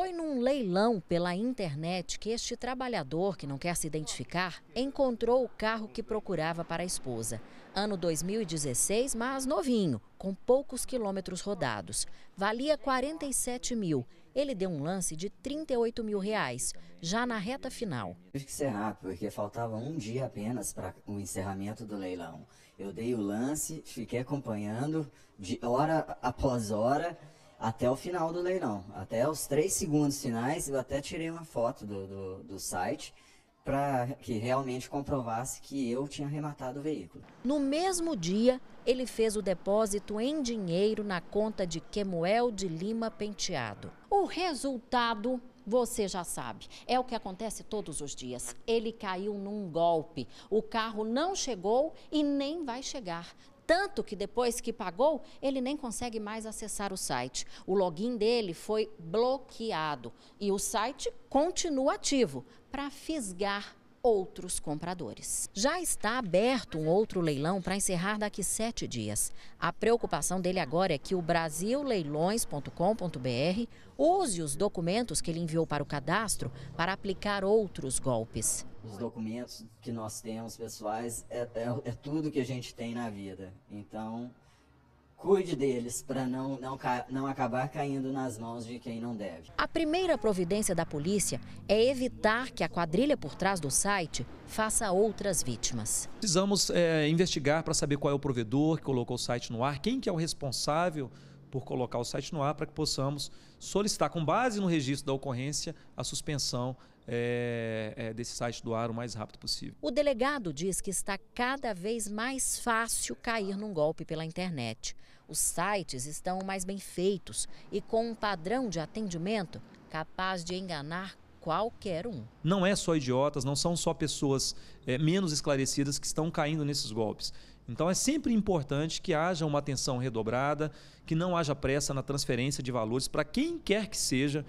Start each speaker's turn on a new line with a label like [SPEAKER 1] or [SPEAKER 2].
[SPEAKER 1] Foi num leilão pela internet que este trabalhador, que não quer se identificar, encontrou o carro que procurava para a esposa. Ano 2016, mas novinho, com poucos quilômetros rodados. Valia 47 mil. Ele deu um lance de 38 mil reais, já na reta final. Tive que
[SPEAKER 2] encerrar, porque faltava um dia apenas para o encerramento do leilão. Eu dei o lance, fiquei acompanhando, de hora após hora até o final do leilão, até os três segundos finais. Eu até tirei uma foto do, do, do site para que realmente comprovasse que eu tinha arrematado o veículo.
[SPEAKER 1] No mesmo dia, ele fez o depósito em dinheiro na conta de Quemuel de Lima Penteado. O resultado você já sabe, é o que acontece todos os dias. Ele caiu num golpe. O carro não chegou e nem vai chegar. Tanto que depois que pagou, ele nem consegue mais acessar o site. O login dele foi bloqueado e o site continua ativo para fisgar outros compradores. Já está aberto um outro leilão para encerrar daqui sete dias. A preocupação dele agora é que o brasilleilões.com.br use os documentos que ele enviou para o cadastro para aplicar outros golpes
[SPEAKER 2] os documentos que nós temos pessoais, é, é, é tudo que a gente tem na vida. Então, cuide deles para não, não, não acabar caindo nas mãos de quem não deve.
[SPEAKER 1] A primeira providência da polícia é evitar que a quadrilha por trás do site faça outras vítimas.
[SPEAKER 3] Precisamos é, investigar para saber qual é o provedor que colocou o site no ar, quem que é o responsável por colocar o site no ar para que possamos solicitar, com base no registro da ocorrência, a suspensão é, é, desse site do ar o mais rápido possível.
[SPEAKER 1] O delegado diz que está cada vez mais fácil cair num golpe pela internet. Os sites estão mais bem feitos e com um padrão de atendimento capaz de enganar Qualquer um.
[SPEAKER 3] Não é só idiotas, não são só pessoas é, menos esclarecidas que estão caindo nesses golpes. Então é sempre importante que haja uma atenção redobrada, que não haja pressa na transferência de valores para quem quer que seja